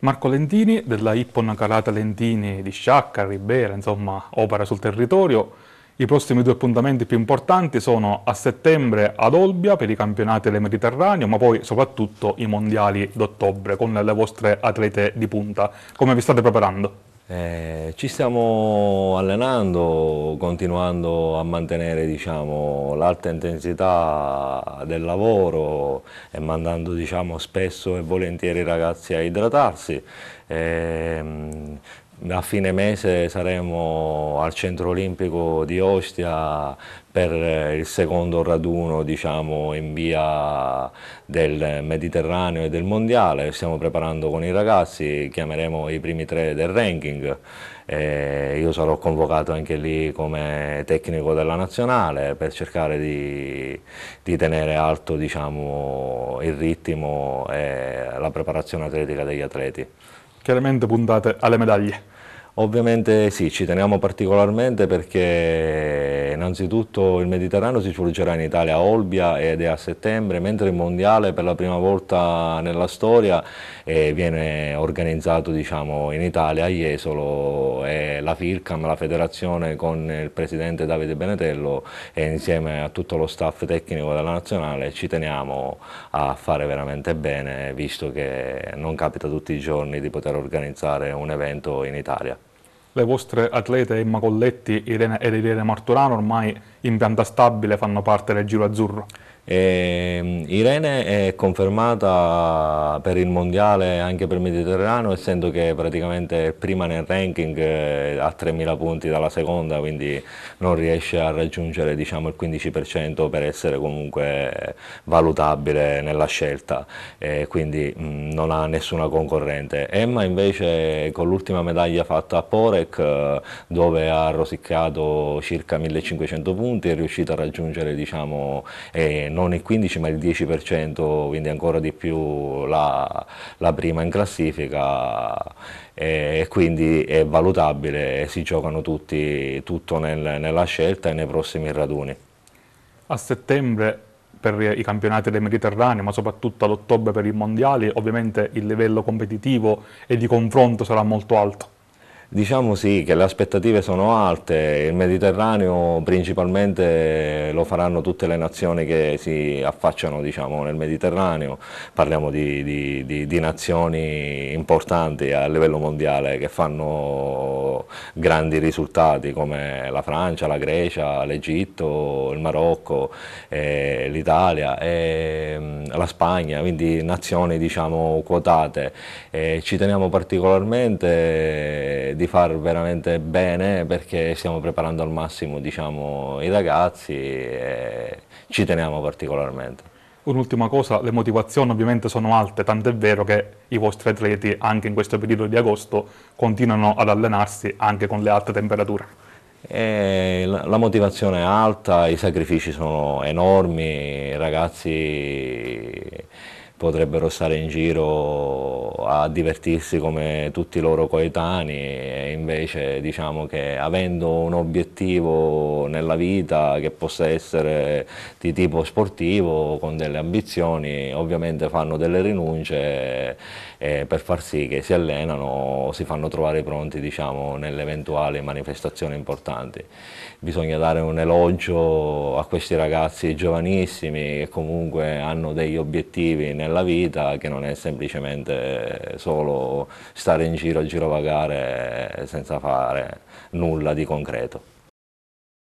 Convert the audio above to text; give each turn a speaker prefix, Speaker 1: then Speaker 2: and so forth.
Speaker 1: Marco Lentini, della Ippon Calata Lentini di Sciacca, Ribera, insomma, opera sul territorio. I prossimi due appuntamenti più importanti sono a settembre ad Olbia per i campionati del Mediterraneo, ma poi soprattutto i mondiali d'ottobre con le vostre
Speaker 2: atlete di punta. Come vi state preparando? Eh, ci stiamo allenando, continuando a mantenere diciamo, l'alta intensità del lavoro e mandando diciamo, spesso e volentieri i ragazzi a idratarsi. Eh, a fine mese saremo al Centro Olimpico di Ostia per eh, il secondo raduno diciamo, in via del Mediterraneo e del Mondiale, stiamo preparando con i ragazzi, chiameremo i primi tre del ranking, eh, io sarò convocato anche lì come tecnico della nazionale per cercare di, di tenere alto diciamo, il ritmo e la preparazione atletica degli atleti chiaramente puntate alle medaglie. Ovviamente sì, ci teniamo particolarmente perché innanzitutto il Mediterraneo si svolgerà in Italia a Olbia ed è a settembre, mentre il Mondiale per la prima volta nella storia eh, viene organizzato diciamo, in Italia, a Jesolo, e la FIRCAM, la federazione con il presidente Davide Benetello e insieme a tutto lo staff tecnico della Nazionale ci teniamo a fare veramente bene, visto che non capita tutti i giorni di poter organizzare un evento in Italia le vostre atlete Emma
Speaker 1: Colletti Irene, ed Irene Marturano ormai in pianta stabile fanno parte del Giro Azzurro.
Speaker 2: E ehm, Irene è confermata per il mondiale anche per il Mediterraneo, essendo che praticamente prima nel ranking eh, a 3.000 punti dalla seconda, quindi non riesce a raggiungere diciamo, il 15% per essere comunque valutabile nella scelta, e quindi mm, non ha nessuna concorrente. Emma invece con l'ultima medaglia fatta a Porec, eh, dove ha rosiccato circa 1.500 punti, è riuscita a raggiungere diciamo, eh, non il 15 ma il 10%, quindi ancora di più la, la prima in classifica e, e, quindi è valutabile, si giocano tutti, tutto nel, nella scelta e nei prossimi raduni. A settembre
Speaker 1: per i campionati del Mediterraneo, ma soprattutto all'ottobre per i mondiali, ovviamente il livello competitivo
Speaker 2: e di confronto sarà molto alto. Diciamo sì, che le aspettative sono alte, il Mediterraneo principalmente lo faranno tutte le nazioni che si affacciano diciamo, nel Mediterraneo, parliamo di, di, di, di, nazioni importanti a livello mondiale che fanno grandi risultati come la Francia, la Grecia, l'Egitto, il Marocco, eh, l'Italia, eh, la Spagna, quindi nazioni diciamo, quotate. Eh, ci teniamo particolarmente di far veramente bene perché stiamo preparando al massimo diciamo, i ragazzi e ci teniamo
Speaker 1: particolarmente. Un'ultima cosa, le motivazioni ovviamente sono alte, tant'è vero che i vostri atleti anche in questo periodo di agosto continuano ad allenarsi anche con le alte temperature.
Speaker 2: E la motivazione è alta, i sacrifici sono enormi, i ragazzi potrebbero stare in giro a divertirsi come tutti i loro coetanei e invece diciamo che avendo un obiettivo nella vita che possa essere di tipo sportivo con delle ambizioni ovviamente fanno delle rinunce eh, per far sì che si allenano o si fanno trovare pronti diciamo, nelle eventuali manifestazioni importanti. Bisogna dare un elogio a questi ragazzi giovanissimi che comunque hanno degli obiettivi nella vita che non è semplicemente solo stare in giro a girovagare senza fare nulla di concreto.